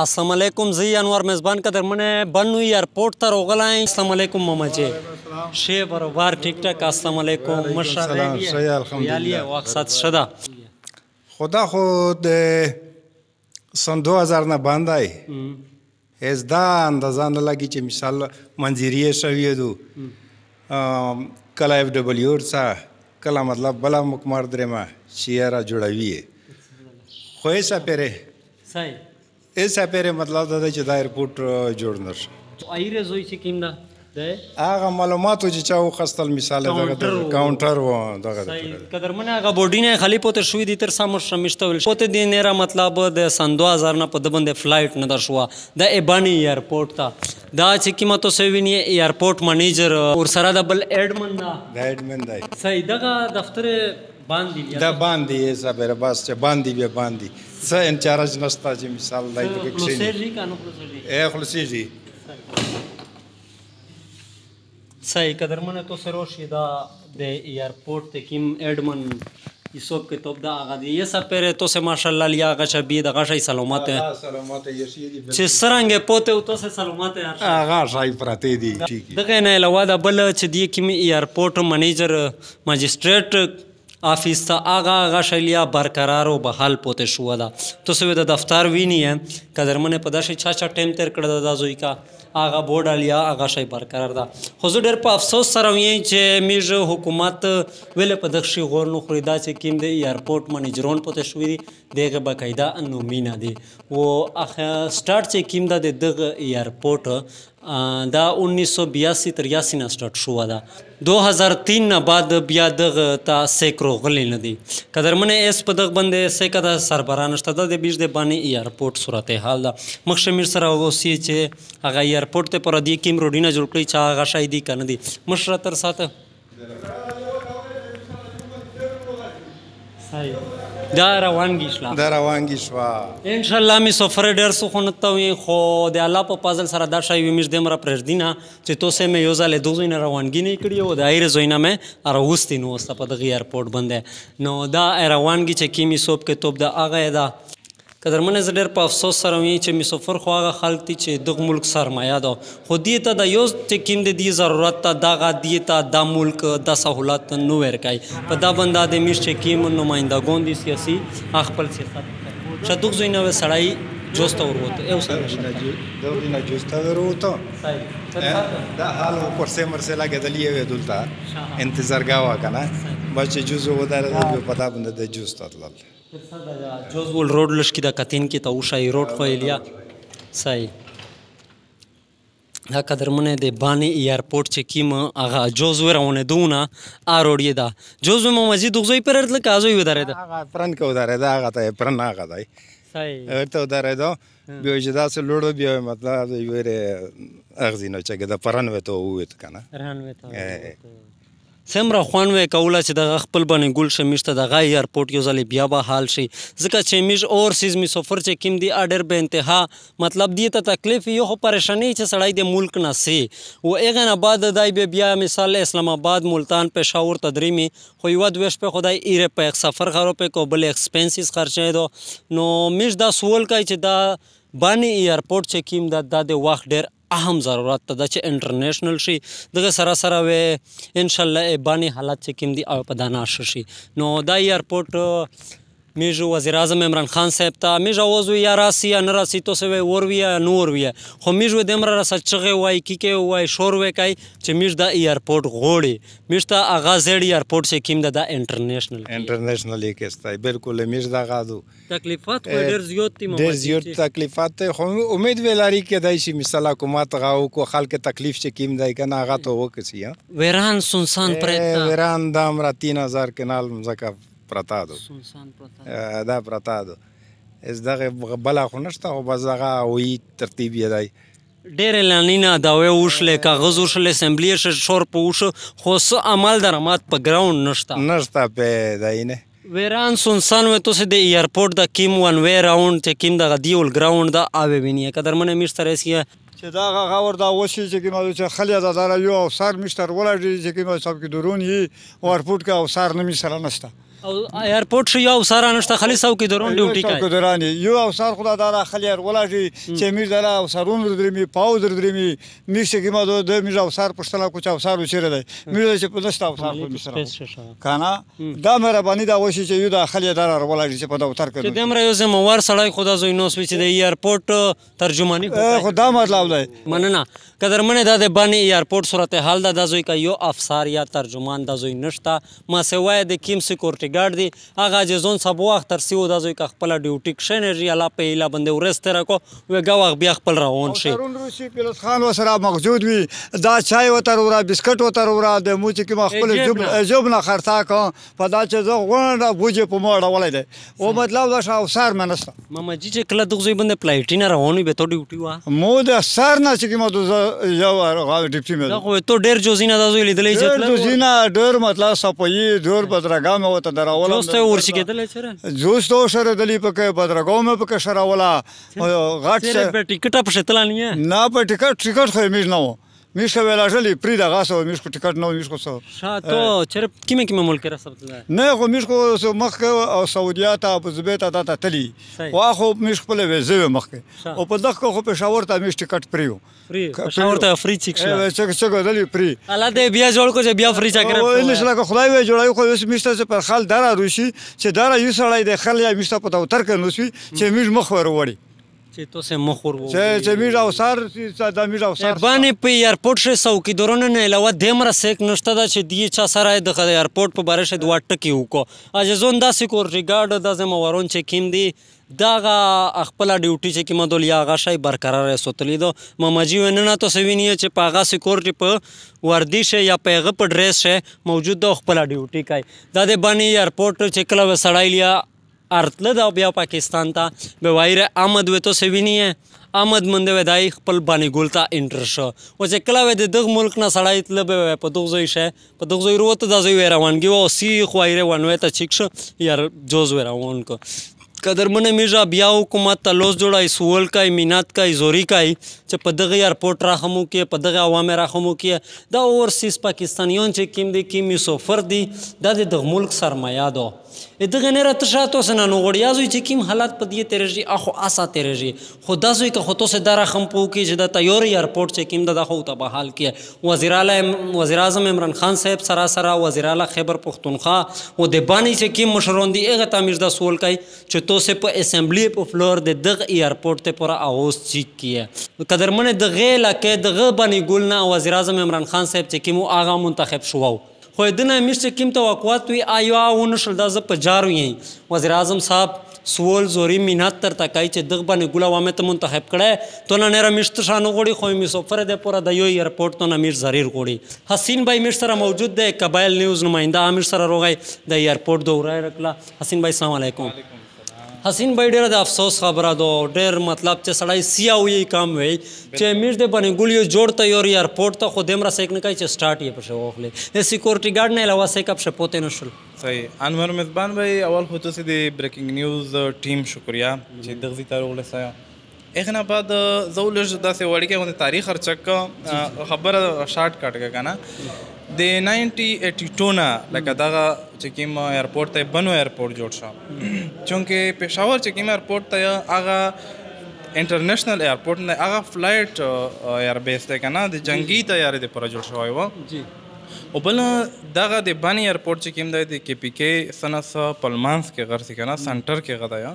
السلام علیکم زی انور میزبان قدر من بنو ایئرپورٹ ته روغلای السلام علیکم ماما جی شی برابر ټیک ټاک السلام علیکم مشره صحیح الحمدلله وقت شدا خدا خود سن 2000 نه باندې هیڅ دا اندازه نه لګی چې مثال منځري شوی دو کله اف ډبلیو ورسا کله مطلب بلا مکمار درما شیرا جوړوي خو یې سپره صحیح ඒ سپېره مطلب دا دی چې دا ایرپورټ جوړ نشي ایره زوی چې کیم دا هغه معلوماتو چې چا وخستل مثال دغه کاونټر و دغه قدرمنه هغه بورډینه خلی پته شوې دي تر سم شمشتول پته دي نه را مطلب د سن 2000 نه په دبندې فلایټ نه درشوا د ایبانی ایرپورټ ته دا چې قیمتو سوینی ایرپورټ منیجر ور سره د بل ایډمن دا ایډمن دی صحیح دغه دفتر باندې دا باندې یې صاحب بس چې باندې به باندې څه انچارج نشته چې مثال لای په کې شي خلاصېږي کانو خلاصېږي اے خلاصېږي صحیح قدرمنه تو سروشي دا د ایرپورټ ته کیم اډمن یسوب کې توپ دا هغه دی یسا پره تو سه ماشاءالله لیا هغه شبي د غشي سلامات سلامات یشي دی چې سرنګ پوته تو سه سلامات هغه شای پرته دی دغه نه علاوه دا بل چې دی کې می ایرپورټ منیجر ماجستریټ آفیستا آغا آغا شیلیا برقرار او بحال پوته شو ده تاسو د دفتر وینی قدرمنه په داسې چا چا ټیم تیر کړی دا زوی کا هغه بورډ الیا هغه شی برقرار ده خو زه ډېر په افسوس سره وایم چې میږ حکومت ویل په دغشي غور نو خریدا چې کیم دی ایرپورټ منیجرون پته شوې دي دغه باقاعده نومینه دي و اخه سٹارټ چې کیم ده دغه ایرپورټ دا 1982 83 نه سٹارټ شو دا 2003 نه بعد بیا دغه تا سیکرو غلی نه دی قدرمنه اس په دغه باندې سیکا دا سربران شته د بیج د باندې ایرپورټ صورتحال دا مخشمیر سره اوسی چې هغه ایرپورټ ته پر دی کیم روډینه جوړ کړی چې هغه شای دی کنه دی مشر تر ساته سایه دا روانګی شلا دا روانګی شوا ان شاء الله می سفر ډیر سخونته وي خو د الله په پازل سره دا شای ویمش دم را پرځ دینه چې توسه مې یو ځله دوه زینه روانګی نه کړی او د ایر زینه مې اروستین وسته په دغه ایرپورټ باندې نو دا روانګی چې کیمی سوب کې توپ د اغه دا قدرمن زه ډېر په افسوس سره ویم چې مسافر خو هغه خلک دي چې دغه ملک سرمایه ده خو دې ته د یو ټکیم د دې ضرورت ته دغه دې ته د ملک د سہولت نو ورکای په دا بندا د میش ټکیم نمائندګون دي سیاسي خپل سیاست شتوک زینو سړی جوستا وروته یو سره دا ورینه جوستا وروته صحیح دا حال په سیمر سره لګیدلی وې دلته انتظار گاوا کنه باشه جوز ودارل په پتا باندې د جوز تطلل جوز ول روډ لش کې د کتین کې ته وشای روډ خو الیا صحیح دا قدرمنه د باندې ایرپورټ چې کیم هغه جوز ورونه دونه ا روډ دا جوز مو مزي دغزوي پر ارتل کازو ودارې دا هغه پرن کو ودارې دا هغه ته پرن هغه دی صحیح ورته ودارې دا بیا جدا سه لوړ بیا مطلب یې ورې اغزینو چې دا پرن وته وېت کنه پرن وته څومره خوان وې کوله چې د خپل باندې ګول شمیشته د غای ایرپورټ یو ځلې بیا به حال شي ځکه چې میج اور سیز می سفر چې کیم دی اډر به انتها مطلب دی ته تکلیف یو خو پریشانی چې سړی د ملک نه سي و اغه نه بعد دای به بیا مثال اسلام آباد ملتان پېښور تدریمی خو یو د وش په خدای ایره په سفر غرو په کوبل ایکسپنسز خرچې دو نو میج دا سوال کوي چې دا باندې ایرپورټ چې کیم دا د وخت ډېر اهم ضرورت ته ده چې انټرنیشنل شي دغه سره سره وې ان شاء الله باندې حالات چې کوم دي او په دانا شي نو دا ایرپورټ میژو وزیر اعظم عمران خان صاحب ته میژ اواز یا راسي یا نه راسي تو سوي ور وی یا نور وی خو میژ د امر راسه چغه وای کی کی وای شور وای کای چې میژ د ایرپورټ غوړي میژ ته اغا زړ ایرپورټ سے کیم د انټرنیشنل انټرنیشنل کې استای بالکل میژ دا غادو تکلیفات خو ډیر زیات دي ډیر زیات تکلیفات خو امید ولاري کې دای شي مثال حکومت غاو کو خلک تکلیف چې کیم دای کنه اغا ته وکسي ویران سنسان پرې ویران د امر 3000 کنال مزکف پرتا دو سنسان پرتا دا پرتا دو اس دغه بلا خو نشته او بس دغه وی ترتیب یې دی ډېر لانینا دا وې وښلې کاغذ وښلې اسمبلی شور په وښ خو څه عمل درمات په ګراوند نشته نشته په داینه ویران سنسان و توسه د ایرپورټ د کیم وان وی راوند ته کیم د غدیول ګراوند دا اوی ویني کدر منه میشتر اسیه چې دا غاور دا وشي چې کوم چې خلی دا دار یو افسر میشتر ولاږي چې کوم حساب کې درون هی ایرپورټ کا افسر نه میسره نشته او ایرپورټ شي یو سره نشته خالي څوکې درون ډیوټي کوي څوکې درانی یو او سر خدا دارا خالي ولاږي چې میر دلا او سرون درمي پاو درمي میر شګي ما د میر او سر پښتنه کوچ او سر وچره دی میر چې په نشته او سر خو مشره کانا دا مهرباني دا وشي چې یو د خالي دارا ولاږي چې په دا وتر کړي چې دمر یو زمو ور سړی خدا زوی نو سوي چې د ایرپورټ ترجمانی کوي خدا مطلب دی مننه قدرمنه دا د باندې ایرپورټ صورتحال دا زوی کا یو افسر یا ترجمان دا زوی نشته ما سوای د کیم سکیورټي ګارډ دي هغه ځون سبو اختر سیو د زوی خپل ډیوټي کښنه ری الله په اله بندې ورسته راکو وګاوغ بیا خپل روان شي ترون روسي پلس خان وسره موجود وي دا چای وتر ورا بسکټ وتر ورا د موچ کې خپل جوب نه خرڅا کو په دا چې زه غوړه بوجه په موړه ولې ده او مطلب دا شاو سر منسته ماما جی چې کله دغه زوی باندې پلایټینا روان وي به ته ډیوټي وا مو د سر نه چې ما د یو غاو ډیپټي مې دا خو ته ډېر جوزینا د زوی لیدلې چې ډېر جوزینا ډېر مطلب صفایي ډېر بدرګه مې وته درول جوست ورشګېدل چیرې جوست سره دلی پکې بدرګو مې پکې سره ولا غټ سره ټیکټ په شتلانې نه په ټیکټ ټیکټ خو میز نه و Мишка велажали при да гасо, мишко тикат но мишко со. Ша то чер киме киме мол кера сабт да. Не го мишко со мах او سعودیاتا ابو زبیتا تا ته تلی وا خو مشک په لوي زوی مخ او په دغه خو پېښور ته مش ټیکټ پریو پېښور ته فری چیک شو چې چې غدلی پری الله دې بیا جوړ کو چې بیا فری چا کړو او نشلا کو خدای وې جوړای خو اوس مشته چې پر خل دارا روشي چې دارا یو سړی د خل یا مشته په تو تر کنه شي چې مش مخ ور وړي چې تاسو مخور وو چې چې میډا اوسار چې دا میډا اوسار باندې په ایرپورټ شې څوکې دورونه نه علاوه دمر سیک نشته دا چې دی چا سره د ایرپورټ په بارے شې دوه ټکی وکړو اج زون دا سکور ریګارډ د زموارون چې کیم دی داغه خپل ډیوټي چې کومه دل یا غشای برقرار سوتلی دو مماجی وننه تو سوینی چې پاغه سکیورټي په وردی شه یا پیغه په ډریس شه موجود د خپل ډیوټي کای د باندې ایرپورټ چې کله وسړای لیا भारतनं धांव या पाकिस्तान ता भायर आमद वेतो सेविनी आहे आमद मंदे वेदाई पल बानी गोलता इंटरेस्ट वच एकला वेदे दग मुल्क ना साडा इतलं बे पदोग जो इशे पदोग जो रोत दा जो वेरा वानगी वा सी ख्वायरे वानवेता शिक्ष यार जोज वेरा वानको कदर मन मिर्जा बिया हुकूमत तलोस जोड़ा सुअल का मीनात का जोरी का चे पदग एयरपोर्ट राखमू किए पदग अवाम राखमू किए द ओवरसीज पाकिस्तानियों चे किम दी किम यूसो फर दी दा दे द मुल्क सरमाया दो دغه نه راته شاته سنا نو غړیازوي چې کیم حالات په دې ترجی اخو آسا ترجی خدا زوی که خطو سه دره خم پو کې چې د تیور ایرپورټ چې کیم د خو ته بحال کې وزیر اعلی وزیر اعظم عمران خان صاحب سرا سرا وزیر اعلی خیبر پختونخوا و د باندې چې کیم مشرون دی هغه تعمیر د سوال کوي چې تو سه په اسمبلی په فلور د دغه ایرپورټ ته پر اوس چیک کیه قدرمن دغه لکه دغه باندې ګولنا وزیر اعظم عمران خان صاحب چې کیم هغه منتخب شوو خو دنه میشته کیم توقعات وی آیا ونه شل دا ز په جارو یې وزیر اعظم صاحب سوول زوري مینات تر تکای چې دغه باندې ګلا وامه ته منتخب کړه ته نه نره مشت شانو غوړي خو می سفر ده پورا د یو ایرپورټ ته امیر ضرر غوړي حسین بھائی میر سره موجود ده قبایل نیوز نمائنده امیر سره روغی د ایرپورټ دوره رکلا حسین بھائی السلام علیکم حسین بای ډیره د افسوس خبره ده ډیر مطلب چې سړی سیا وی کم وی چې میږ دې باندې ګولیو جوړ ته یور ایرپورټ ته خو دمره سیک نه کوي چې سٹارټ یې پښه وخلې سکیورټي ګارډ نه علاوه سیک اپ شپوتې نشول صحیح انور مزبان بای اول خو تاسو د بریکینګ نیوز ټیم شکریا چې دغزي تاروغله سایه اغه نه بعد زه ولږ داسې وړکه غو تاریخ هرڅک خبره شارټ کټ کنه د 1982 نه لکه دغه چې کوم ایرپورټ ته بنو ایرپورټ جوړ شو چونکه پېښور چې کوم ایرپورټ ته هغه انټرنیشنل ایرپورټ نه هغه فلایټ ایر بیس ته کنه د جنگي تیاری د پر جوړ شوی و جی او بل دغه د بنی ایرپورټ چې کوم دی د کی پی کې سنس پلمانس کې غرسي کنه سنټر کې غدا یا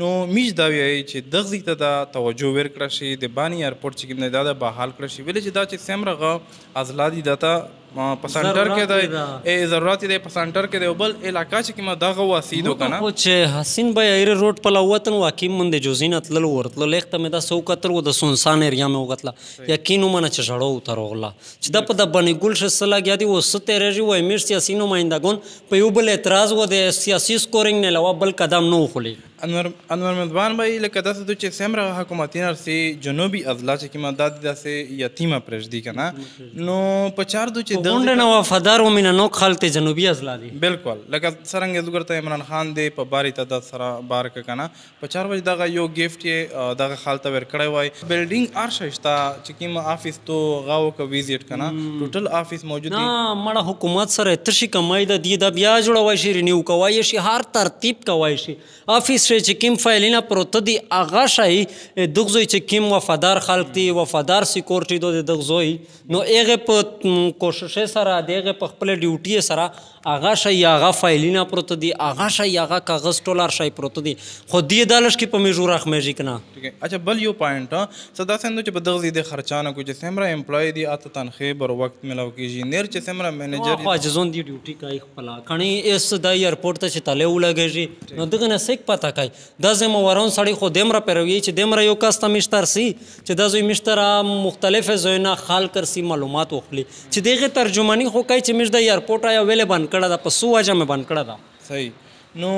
نو میج دا وی چې دغزي ته دا توجه ورکړه شي د بانی ایرپورټ چې کوم نه دا به حل کړ شي ویل چې دا چې سمرغه ازلادي دتا پسانټر کې د ای ضرورت دی پسانټر کې د بل علاقہ چې کوم دا غو اسیدو کنه خو چې حسین بای ایر روډ په لوتن واقع مند جوزین اتل ورتل لیک ته مې دا سو کتل و د سنسان ایریا مې وغتل یقین مون چې شړو ترغلا چې د په د بنې ګل شسلا غیا دی و ستې رژي و امیر سیاسي نمائندګون په یو بل اعتراض و د سیاسي سکورینګ نه لوا بل قدم نو خلی انور انور مدبان بھائی لکه تاسو ته چې سمره حکومتي نرسي جنوبي اضلاع چې کومه داد داسې یتیمه پرېږدي کنه نو په چار دو چې دونډ نه وفادار و مینه نو خلته جنوبي اضلاع دي بالکل لکه څنګه زګر ته عمران خان دی په باري ته د سره بار کنه په چار وجه دغه یو گیفت یې دغه خلته ور کړی وای بلډینګ ارششتا چې کومه افیس تو غاو کا ویزټ کنه ټوټل افیس موجود دی نه مړه حکومت سره تشي کمای د دې د بیا جوړوي شي رینیو کوي شي هر ترتیب کوي شي افیس شوی چې کوم فایلونه پروت دي هغه شای دغه زوی چې کوم وفادار خلک دي وفادار سکیورټي دوی دغه زوی نو هغه په کوشش سره دغه په خپل ډیوټي سره هغه شای هغه فایلونه پروت دي هغه شای هغه کاغذ ټولار شای پروت دي خو دې دالش کې په میجور اخ مېږي کنه اچھا بل یو پوینټ صدا سندو چې دغه زی د خرچانه کو چې سمره امپلای دي اته تنخې بر وخت ملاو کیږي نیر چې سمره منیجر خو اجزون دی ډیوټي کای خپل کانی اس د ایرپورټ ته چې تله ولګېږي نو دغه نه سیک پتا ټکای د زموارون سړی خو دمره پیروي چې دمره یو کس ته مشتر سي چې د زوی مشتر مختلف زوینه خال کر سي معلومات وخلي چې دغه ترجمانی خو کوي چې مجد ایرپورټ یا ویل بند کړه د پسو وجه مې بند کړه دا صحیح نو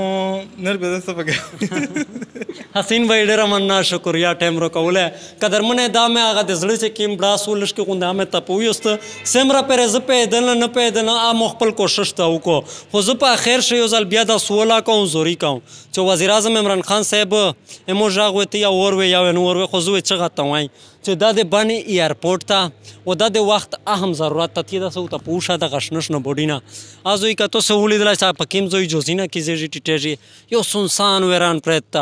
نر به دسته پکې حسین بھائی ډېر مننه شکریا ټایم رو کوله قدرمنه دا مې هغه د زړه چې کیم بلاس ولش کې غونډه مې تپویست سمره پر ز په دل نه په دل ا مخ خپل کوشش تا وکړو خو زه په اخر شې یو ځل بیا دا سوالا کوم زوري کوم چې وزیر اعظم عمران خان صاحب امو ژغوي ته یا ور وی یا نور وی خو زه چغه تا وایم چې دا د باندې ایرپورټ ته او دا د وخت اهم ضرورت ته دا سو ته پوښه د غشنش نه بډینا ازوی کته سهولې دلا چې پکیم زوی جوزینا کیږي टिटेरी यो सुनसान वेरान प्रेत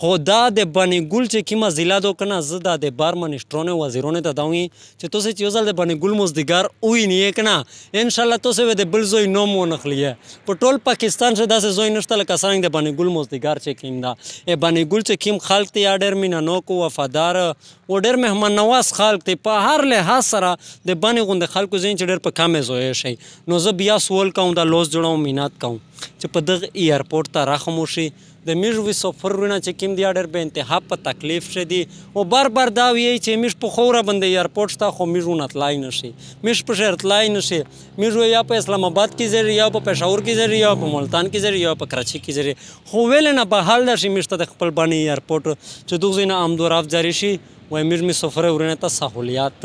خو دا د باندې ګل چې کیمه ضلع دو کنه زه دا د بار منسټرونه وزیرونه ته داوی چې تاسو چې یو ځل د باندې ګل مزدګار وې نه کنه ان شاء الله تاسو به د بل زوی نوم ونخلیه په ټول پاکستان شه داسې زوی نشته لکه څنګه د باندې ګل مزدګار چې کیم دا ای باندې ګل چې کیم خلک ته ډېر مینا نوک وفادار و ډېر مهمان نواز خلک ته په هر لحاظ سره د باندې غوند خلکو زین چې ډېر په کمه زوی شي نو زه بیا سوال کوم دا لوز جوړوم مینات کوم چې په دغه ایرپورټ ته راخموشي د میژوي سفر ورونه چې تیم دیادر به انتها په تکلیف شدی و بار بار دا وی چې مش په خورا باندې ایرپورټ شته خو مش ون اتلای نشي مش په شهر اتلای نشي مش یا په اسلام آباد کې زری یا په پېښور کې زری یا په ملتان کې زری یا په کراچي کې زری خو ویل نه به حال نشي مش ته خپل باندې ایرپورټ چې دوه زینه آمدو راف جاری شي و مش می سفر ورنه ته سہولیات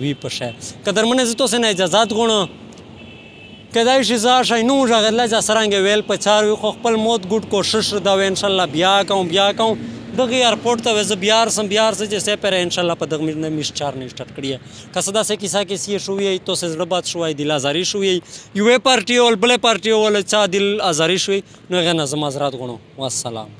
وی په شهر قدرمنه زه تاسو نه اجازه غواړم کدای شي زه شینو راغله ځا سرانګ ویل په چار وی خو خپل موت ګډ کوشش دا و ان شاء الله بیا کوم بیا کوم دغه ایرپورټ ته وز بیا سم بیا سه چې پر ان شاء الله په دغه مینه مش چار نه سٹارټ کړی کسدا سه کیسه کیسه شوې تو سه زړبات شوې دل ازاری شوې یو پارټي اول بل پارټي اول چا دل ازاری شوې نو غنه زما زرات غنو والسلام